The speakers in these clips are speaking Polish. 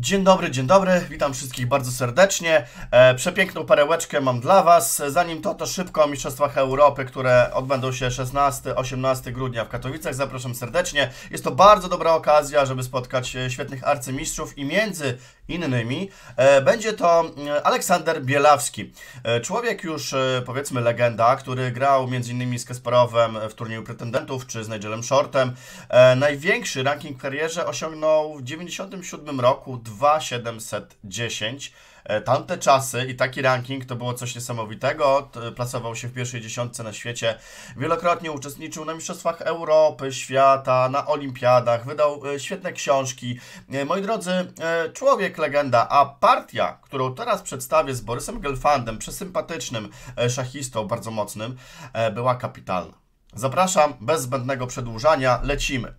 Dzień dobry, dzień dobry, witam wszystkich bardzo serdecznie. E, przepiękną perełeczkę mam dla Was. Zanim to, to szybko o Mistrzostwach Europy, które odbędą się 16-18 grudnia w Katowicach. Zapraszam serdecznie. Jest to bardzo dobra okazja, żeby spotkać e, świetnych arcymistrzów i między innymi. E, będzie to e, Aleksander Bielawski. E, człowiek już, powiedzmy, legenda, który grał m.in. z Kasparowem w turnieju pretendentów, czy z Nigelem Shortem. Największy ranking w karierze osiągnął w 1997 roku 2710. E, tamte czasy i taki ranking to było coś niesamowitego. Plasował się w pierwszej dziesiątce na świecie. Wielokrotnie uczestniczył na Mistrzostwach Europy, świata, na olimpiadach. Wydał e, świetne książki. E, moi drodzy, człowiek legenda, a partia, którą teraz przedstawię z Borysem Gelfandem, przesympatycznym szachistą, bardzo mocnym, była kapitalna. Zapraszam, bez zbędnego przedłużania, lecimy.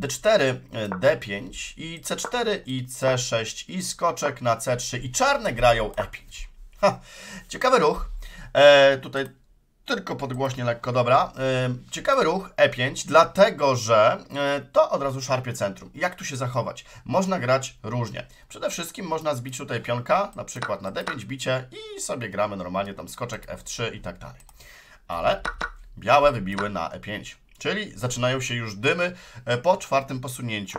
D4, e, D5 i C4 i C6 i skoczek na C3 i czarne grają E5. Ha, ciekawy ruch. E, tutaj tylko podgłośnie lekko, dobra. E, ciekawy ruch E5, dlatego że e, to od razu szarpie centrum. Jak tu się zachować? Można grać różnie. Przede wszystkim można zbić tutaj pionka, na przykład na D5 bicie i sobie gramy normalnie tam skoczek F3 i tak dalej. Ale białe wybiły na E5. Czyli zaczynają się już dymy e, po czwartym posunięciu.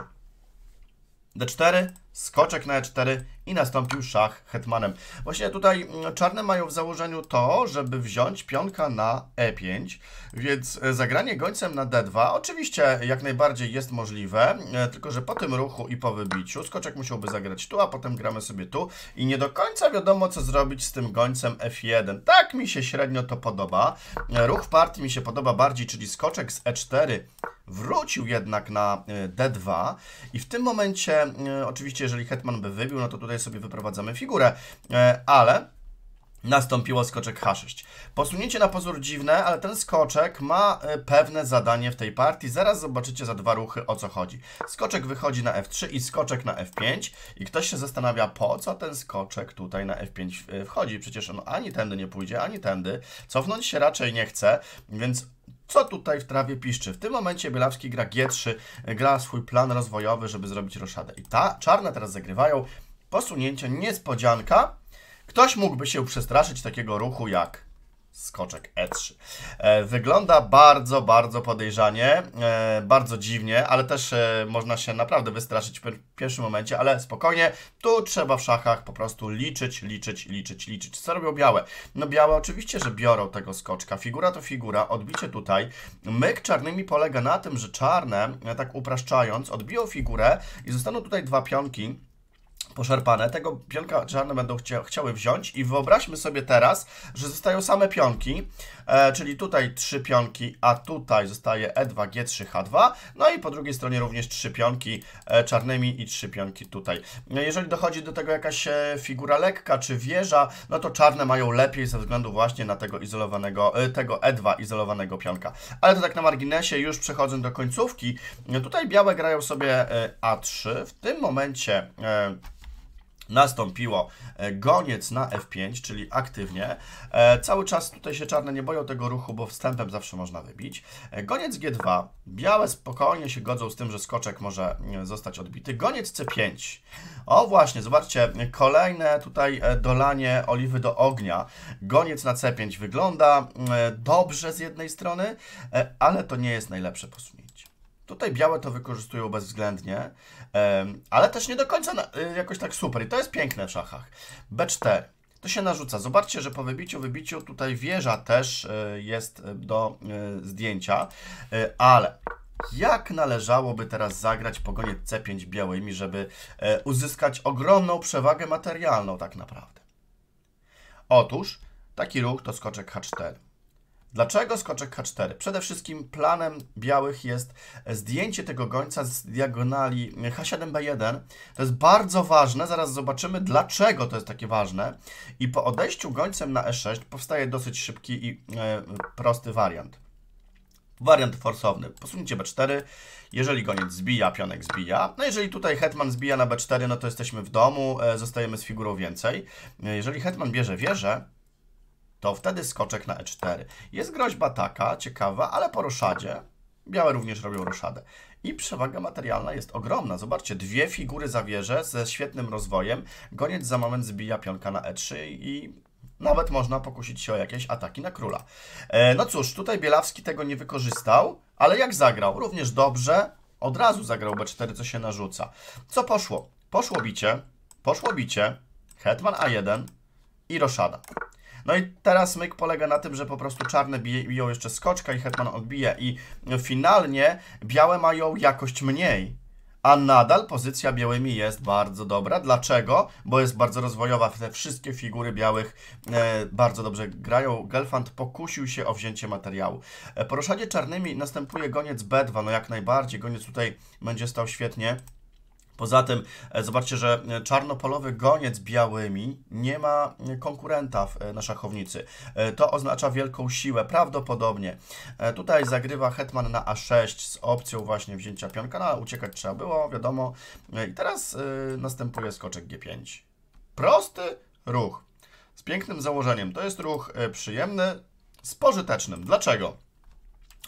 D4, skoczek na e4 i nastąpił szach hetmanem. Właśnie tutaj mm, czarne mają w założeniu to, żeby wziąć pionka na e5, więc e, zagranie gońcem na d2 oczywiście jak najbardziej jest możliwe, e, tylko że po tym ruchu i po wybiciu skoczek musiałby zagrać tu, a potem gramy sobie tu i nie do końca wiadomo co zrobić z tym gońcem f1. Tak mi się średnio to podoba. E, ruch partii mi się podoba bardziej, czyli skoczek z e4 wrócił jednak na d2 i w tym momencie oczywiście jeżeli hetman by wybił, no to tutaj sobie wyprowadzamy figurę, e, ale nastąpiło skoczek H6. Posunięcie na pozór dziwne, ale ten skoczek ma e, pewne zadanie w tej partii. Zaraz zobaczycie za dwa ruchy o co chodzi. Skoczek wychodzi na F3 i skoczek na F5 i ktoś się zastanawia po co ten skoczek tutaj na F5 e, wchodzi. Przecież on ani tędy nie pójdzie, ani tędy. Cofnąć się raczej nie chce, więc co tutaj w trawie piszczy. W tym momencie Bielawski gra G3, gra swój plan rozwojowy, żeby zrobić roszadę. I ta czarne teraz zagrywają posunięcie, niespodzianka. Ktoś mógłby się przestraszyć takiego ruchu jak skoczek E3. E, wygląda bardzo, bardzo podejrzanie, e, bardzo dziwnie, ale też e, można się naprawdę wystraszyć w pierwszym momencie, ale spokojnie, tu trzeba w szachach po prostu liczyć, liczyć, liczyć, liczyć. Co robią białe? No białe oczywiście, że biorą tego skoczka. Figura to figura, odbicie tutaj. Myk czarnymi polega na tym, że czarne, tak upraszczając, odbiją figurę i zostaną tutaj dwa pionki, poszarpane. Tego pionka czarne będą chcia chciały wziąć i wyobraźmy sobie teraz, że zostają same pionki, e, czyli tutaj trzy pionki, a tutaj zostaje E2, G3, H2, no i po drugiej stronie również trzy pionki e, czarnymi i trzy pionki tutaj. No jeżeli dochodzi do tego jakaś e, figura lekka czy wieża, no to czarne mają lepiej ze względu właśnie na tego izolowanego, e, tego E2 izolowanego pionka. Ale to tak na marginesie, już przechodząc do końcówki, no tutaj białe grają sobie e, A3, w tym momencie e, nastąpiło. E, goniec na F5, czyli aktywnie. E, cały czas tutaj się czarne nie boją tego ruchu, bo wstępem zawsze można wybić. E, goniec G2. Białe spokojnie się godzą z tym, że skoczek może zostać odbity. Goniec C5. O właśnie, zobaczcie, kolejne tutaj dolanie oliwy do ognia. Goniec na C5 wygląda dobrze z jednej strony, ale to nie jest najlepsze posunięcie. Tutaj białe to wykorzystują bezwzględnie, ale też nie do końca y, jakoś tak super. I to jest piękne w szachach. B4. To się narzuca. Zobaczcie, że po wybiciu, wybiciu tutaj wieża też y, jest y, do zdjęcia, ale jak należałoby teraz zagrać pogonię C5 białymi, żeby uzyskać ogromną przewagę materialną tak naprawdę? Otóż taki ruch to skoczek H4. Dlaczego skoczek H4? Przede wszystkim planem białych jest zdjęcie tego gońca z diagonali H7B1. To jest bardzo ważne, zaraz zobaczymy dlaczego to jest takie ważne. I po odejściu gońcem na E6 powstaje dosyć szybki i e, prosty wariant. Wariant forsowny. Posunięcie B4, jeżeli goniec zbija, pionek zbija. No jeżeli tutaj hetman zbija na B4, no to jesteśmy w domu, e, zostajemy z figurą więcej. E, jeżeli hetman bierze wieżę, to wtedy skoczek na e4. Jest groźba taka, ciekawa, ale po roszadzie, białe również robią roszadę. I przewaga materialna jest ogromna. Zobaczcie, dwie figury zawierze ze świetnym rozwojem. Goniec za moment zbija pionka na e3 i nawet można pokusić się o jakieś ataki na króla. E, no cóż, tutaj Bielawski tego nie wykorzystał, ale jak zagrał? Również dobrze. Od razu zagrał b4, co się narzuca. Co poszło? Poszło bicie, poszło bicie, hetman a1 i roszada. No i teraz myk polega na tym, że po prostu czarne biją jeszcze skoczka i hetman odbija i finalnie białe mają jakość mniej. A nadal pozycja białymi jest bardzo dobra. Dlaczego? Bo jest bardzo rozwojowa. Te wszystkie figury białych e, bardzo dobrze grają. Gelfand pokusił się o wzięcie materiału. E, poruszanie czarnymi następuje goniec B2. No jak najbardziej. Goniec tutaj będzie stał świetnie. Poza tym e, zobaczcie, że czarnopolowy goniec białymi nie ma konkurenta e, na szachownicy. E, to oznacza wielką siłę, prawdopodobnie. Tutaj zagrywa hetman na a6 z opcją właśnie wzięcia pionka, no uciekać trzeba było, wiadomo. I teraz następuje skoczek g5. Prosty ruch z pięknym założeniem. To jest ruch przyjemny, spożyteczny. Dlaczego?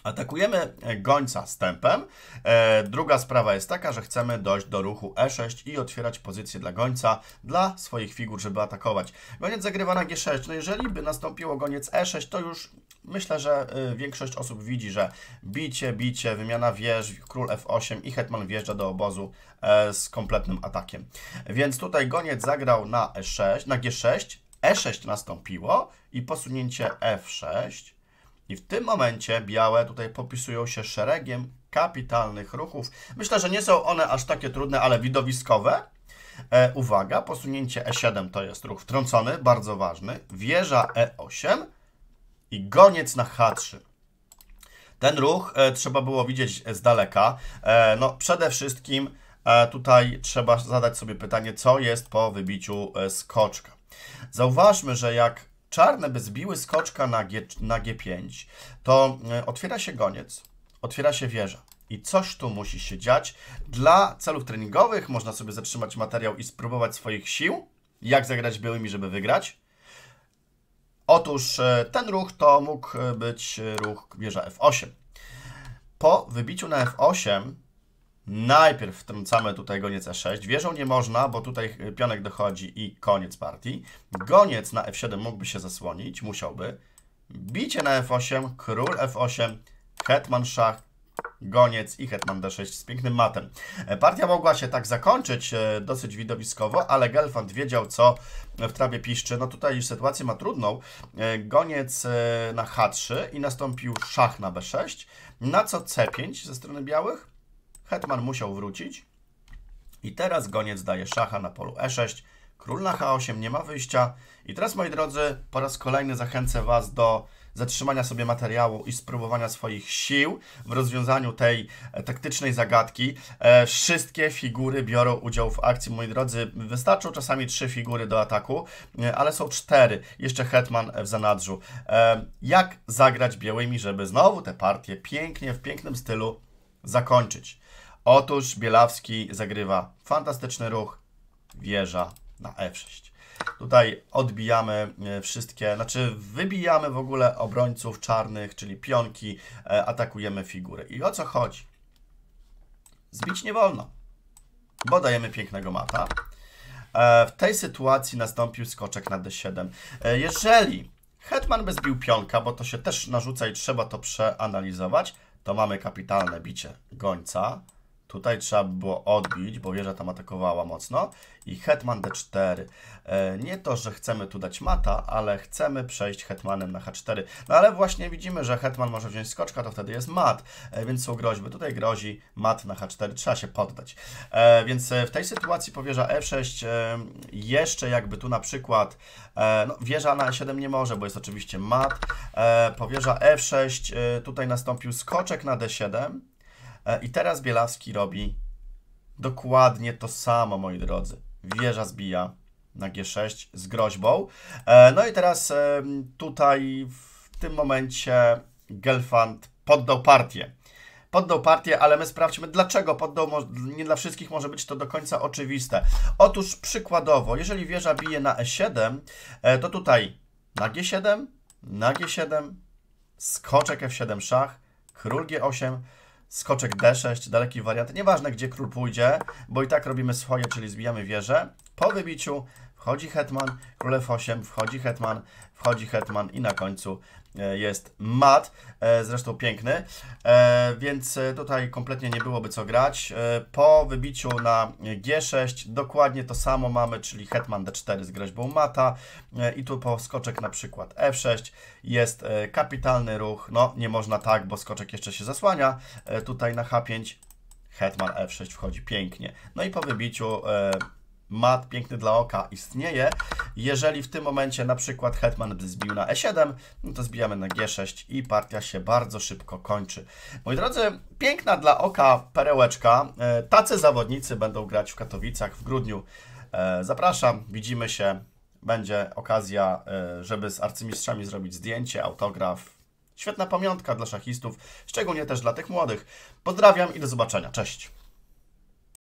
Atakujemy gońca z tempem. E, druga sprawa jest taka, że chcemy dojść do ruchu E6 i otwierać pozycję dla gońca, dla swoich figur, żeby atakować. Goniec zagrywa na G6. No jeżeli by nastąpiło goniec E6, to już myślę, że y, większość osób widzi, że bicie, bicie, wymiana wież, król F8 i hetman wjeżdża do obozu e, z kompletnym atakiem. Więc tutaj goniec zagrał na E6, na G6, E6 nastąpiło i posunięcie F6 i w tym momencie białe tutaj popisują się szeregiem kapitalnych ruchów. Myślę, że nie są one aż takie trudne, ale widowiskowe. E, uwaga, posunięcie E7 to jest ruch wtrącony, bardzo ważny. Wieża E8 i goniec na H3. Ten ruch e, trzeba było widzieć z daleka. E, no, przede wszystkim e, tutaj trzeba zadać sobie pytanie, co jest po wybiciu e, skoczka. Zauważmy, że jak czarne by zbiły skoczka na, G, na G5, to e, otwiera się goniec, otwiera się wieża. I coś tu musi się dziać. Dla celów treningowych można sobie zatrzymać materiał i spróbować swoich sił, jak zagrać białymi, żeby wygrać. Otóż e, ten ruch to mógł e, być ruch wieża F8. Po wybiciu na F8 Najpierw wtrącamy tutaj goniec e6. Wieżą nie można, bo tutaj e, pionek dochodzi i koniec partii. Goniec na f7 mógłby się zasłonić, musiałby. Bicie na f8, król f8, hetman szach, goniec i hetman d6 z pięknym matem. E, partia mogła się tak zakończyć e, dosyć widowiskowo, ale Gelfand wiedział, co w trawie piszczy. No tutaj już sytuację ma trudną. Goniec na h3 i nastąpił szach na b6, na co c5 ze strony białych Hetman musiał wrócić i teraz goniec daje szacha na polu e6. Król na h8 nie ma wyjścia. I teraz, moi drodzy, po raz kolejny zachęcę Was do zatrzymania sobie materiału i spróbowania swoich sił w rozwiązaniu tej e, taktycznej zagadki. E, wszystkie figury biorą udział w akcji, moi drodzy. Wystarczą czasami trzy figury do ataku, e, ale są cztery. Jeszcze Hetman w zanadrzu. Jak zagrać białymi, żeby znowu tę partię pięknie, w pięknym stylu zakończyć? Otóż Bielawski zagrywa fantastyczny ruch, wieża na F6. Tutaj odbijamy e, wszystkie, znaczy wybijamy w ogóle obrońców czarnych, czyli pionki, e, atakujemy figury. I o co chodzi? Zbić nie wolno, bo dajemy pięknego mata. E, w tej sytuacji nastąpił skoczek na D7. Jeżeli hetman by zbił pionka, bo to się też narzuca i trzeba to przeanalizować, to mamy kapitalne bicie gońca. Tutaj trzeba było odbić, bo wieża tam atakowała mocno. I hetman d4. E, nie to, że chcemy tu dać mata, ale chcemy przejść hetmanem na h4. No ale właśnie widzimy, że hetman może wziąć skoczka, to wtedy jest mat, e, więc są groźby. Tutaj grozi mat na h4, trzeba się poddać. E, więc w tej sytuacji powierza f6 jeszcze jakby tu na przykład no, wieża na e7 nie może, bo jest oczywiście mat. Powierza f6, tutaj nastąpił skoczek na d7 E, I teraz Bielawski robi dokładnie to samo, moi drodzy. Wieża zbija na G6 z groźbą. E, no i teraz e, tutaj w tym momencie Gelfand poddał partię. Poddał partię, ale my sprawdźmy dlaczego poddał, nie dla wszystkich może być to do końca oczywiste. Otóż przykładowo, jeżeli wieża bije na E7, to tutaj na G7, na G7, skoczek F7 szach, król G8, skoczek D6, daleki wariant, nieważne gdzie król pójdzie, bo i tak robimy swoje, czyli zbijamy wieżę. Po wybiciu wchodzi hetman, król F8, wchodzi hetman, wchodzi hetman i na końcu E, jest mat, e, zresztą piękny, e, więc tutaj kompletnie nie byłoby co grać. Po wybiciu na G6 dokładnie to samo mamy, czyli hetman D4 z groźbą mata i tu po skoczek na przykład F6 jest kapitalny ruch, no nie można tak, bo skoczek jeszcze się zasłania, tutaj na H5 hetman F6 wchodzi pięknie. No i po wybiciu mat piękny dla oka istnieje. Jeżeli w tym momencie na przykład hetman zbił na e7, no to zbijamy na g6 i partia się bardzo szybko kończy. Moi drodzy, piękna dla oka perełeczka. E, tacy zawodnicy będą grać w Katowicach w grudniu. E, zapraszam, widzimy się. Będzie okazja, e, żeby z arcymistrzami zrobić zdjęcie, autograf. Świetna pamiątka dla szachistów, szczególnie też dla tych młodych. Pozdrawiam i do zobaczenia. Cześć!